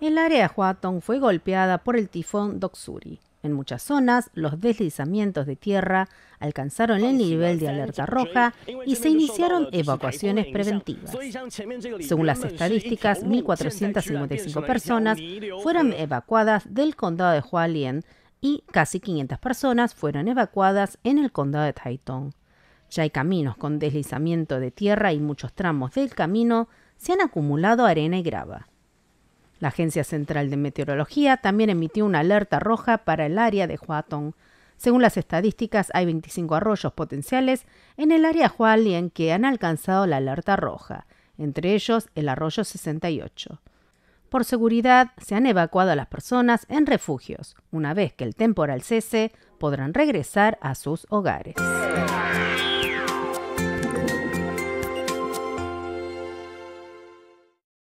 El área de Huatong fue golpeada por el tifón Doksuri. En muchas zonas, los deslizamientos de tierra alcanzaron el nivel de alerta roja y se iniciaron evacuaciones preventivas. Según las estadísticas, 1.455 personas fueron evacuadas del condado de Hualien y casi 500 personas fueron evacuadas en el condado de Taitung. Ya hay caminos con deslizamiento de tierra y muchos tramos del camino se han acumulado arena y grava. La Agencia Central de Meteorología también emitió una alerta roja para el área de Huatong. Según las estadísticas, hay 25 arroyos potenciales en el área Hualien que han alcanzado la alerta roja, entre ellos el arroyo 68. Por seguridad, se han evacuado a las personas en refugios. Una vez que el temporal cese, podrán regresar a sus hogares.